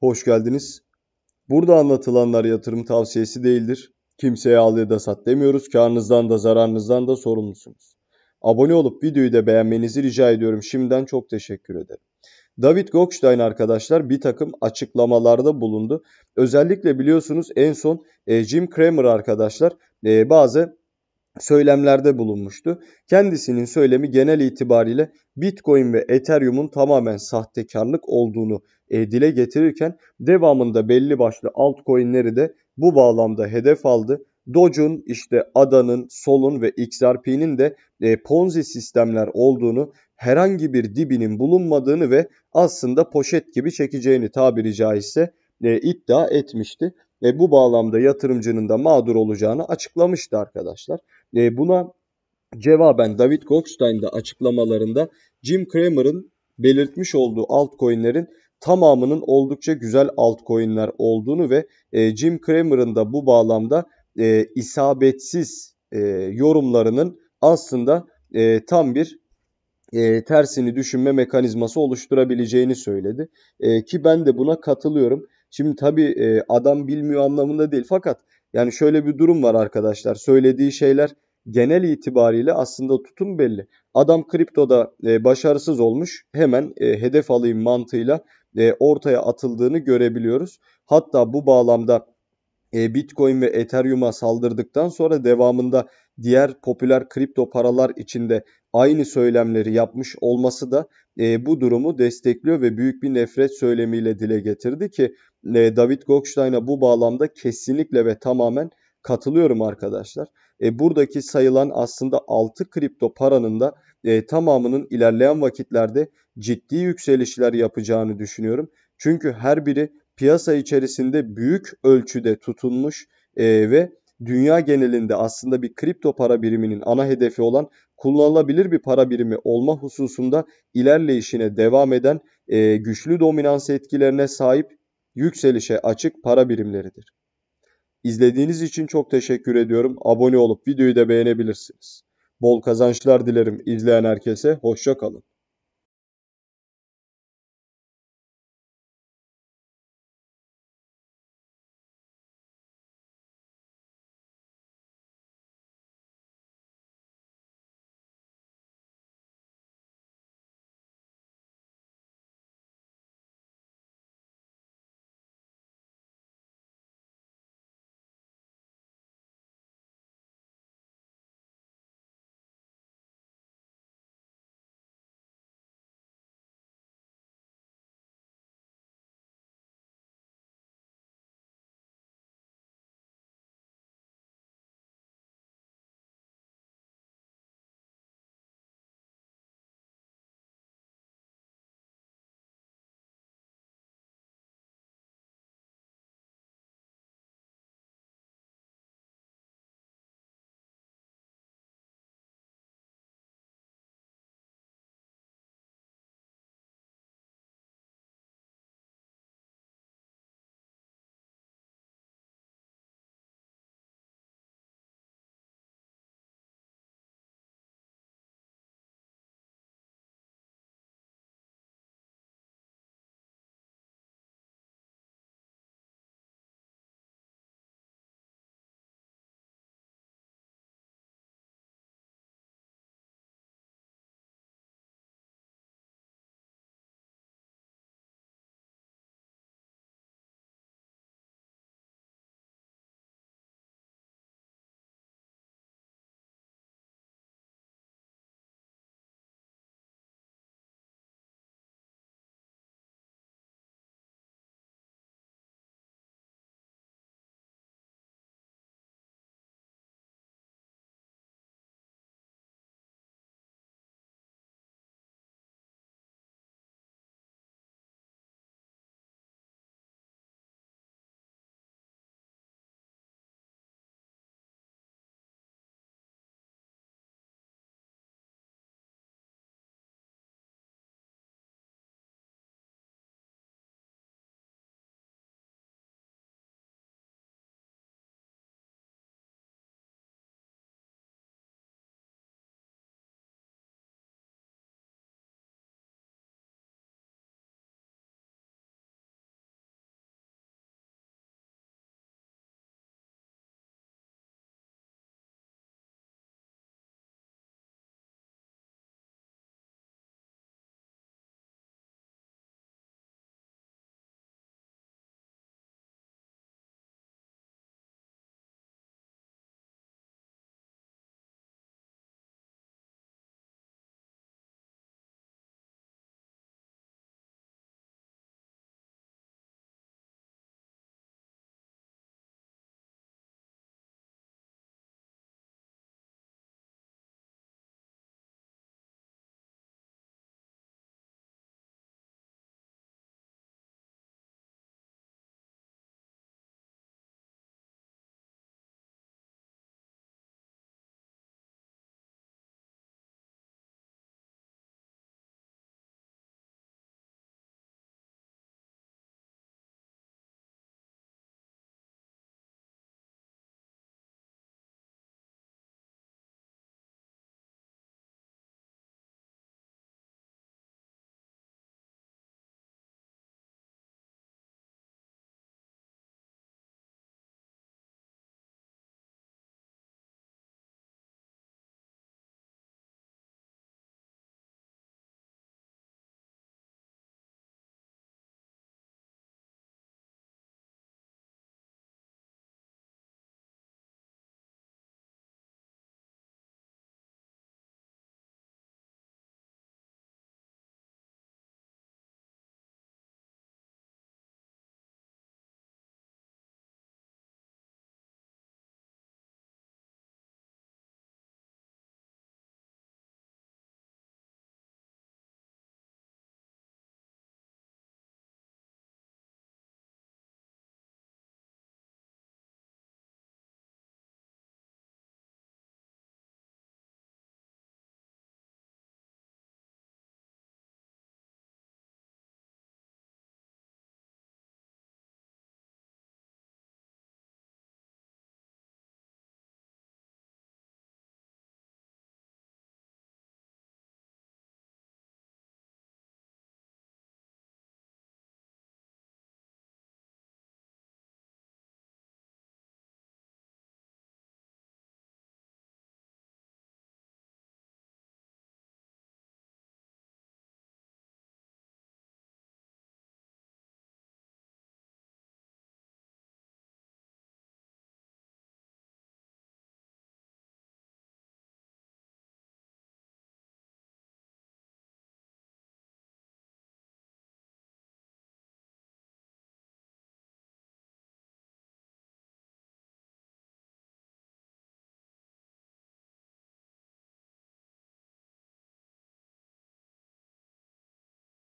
Hoş geldiniz. Burada anlatılanlar yatırım tavsiyesi değildir. Kimseye al ya da sat demiyoruz. Karnınızdan da zararınızdan da sorumlusunuz. Abone olup videoyu da beğenmenizi rica ediyorum. Şimdiden çok teşekkür ederim. David Gokstein arkadaşlar bir takım açıklamalarda bulundu. Özellikle biliyorsunuz en son e, Jim Cramer arkadaşlar e, bazı söylemlerde bulunmuştu. Kendisinin söylemi genel itibariyle Bitcoin ve Ethereum'un tamamen sahtekarlık olduğunu e, dile getirirken devamında belli başlı altcoin'leri de bu bağlamda hedef aldı. Doge'un, işte ADA'nın, Sol'un ve XRP'nin de e, Ponzi sistemler olduğunu, herhangi bir dibinin bulunmadığını ve aslında poşet gibi çekeceğini tabiri caizse e, iddia etmişti ve bu bağlamda yatırımcının da mağdur olacağını açıklamıştı arkadaşlar. E, buna cevaben David Goldstein açıklamalarında Jim Cramer'ın belirtmiş olduğu altcoin'lerin tamamının oldukça güzel altcoin'ler olduğunu ve e, Jim Cramer'ın da bu bağlamda e, isabetsiz e, yorumlarının aslında e, tam bir e, tersini düşünme mekanizması oluşturabileceğini söyledi. E, ki ben de buna katılıyorum. Şimdi tabii e, adam bilmiyor anlamında değil fakat yani şöyle bir durum var arkadaşlar. Söylediği şeyler genel itibariyle aslında tutum belli. Adam kriptoda e, başarısız olmuş. Hemen e, hedef alayım mantığıyla e, ortaya atıldığını görebiliyoruz. Hatta bu bağlamda e, Bitcoin ve Ethereum'a saldırdıktan sonra devamında diğer popüler kripto paralar içinde aynı söylemleri yapmış olması da e, bu durumu destekliyor ve büyük bir nefret söylemiyle dile getirdi ki e, David Goldstein'a bu bağlamda kesinlikle ve tamamen katılıyorum arkadaşlar. buradaki sayılan aslında 6 kripto paranın da tamamının ilerleyen vakitlerde ciddi yükselişler yapacağını düşünüyorum. Çünkü her biri piyasa içerisinde büyük ölçüde tutunmuş e, ve dünya genelinde aslında bir kripto para biriminin ana hedefi olan kullanılabilir bir para birimi olma hususunda ilerleyişine devam eden e, güçlü dominans etkilerine sahip yükselişe açık para birimleridir. İzlediğiniz için çok teşekkür ediyorum. Abone olup videoyu da beğenebilirsiniz. Bol kazançlar dilerim izleyen herkese. Hoşça kalın.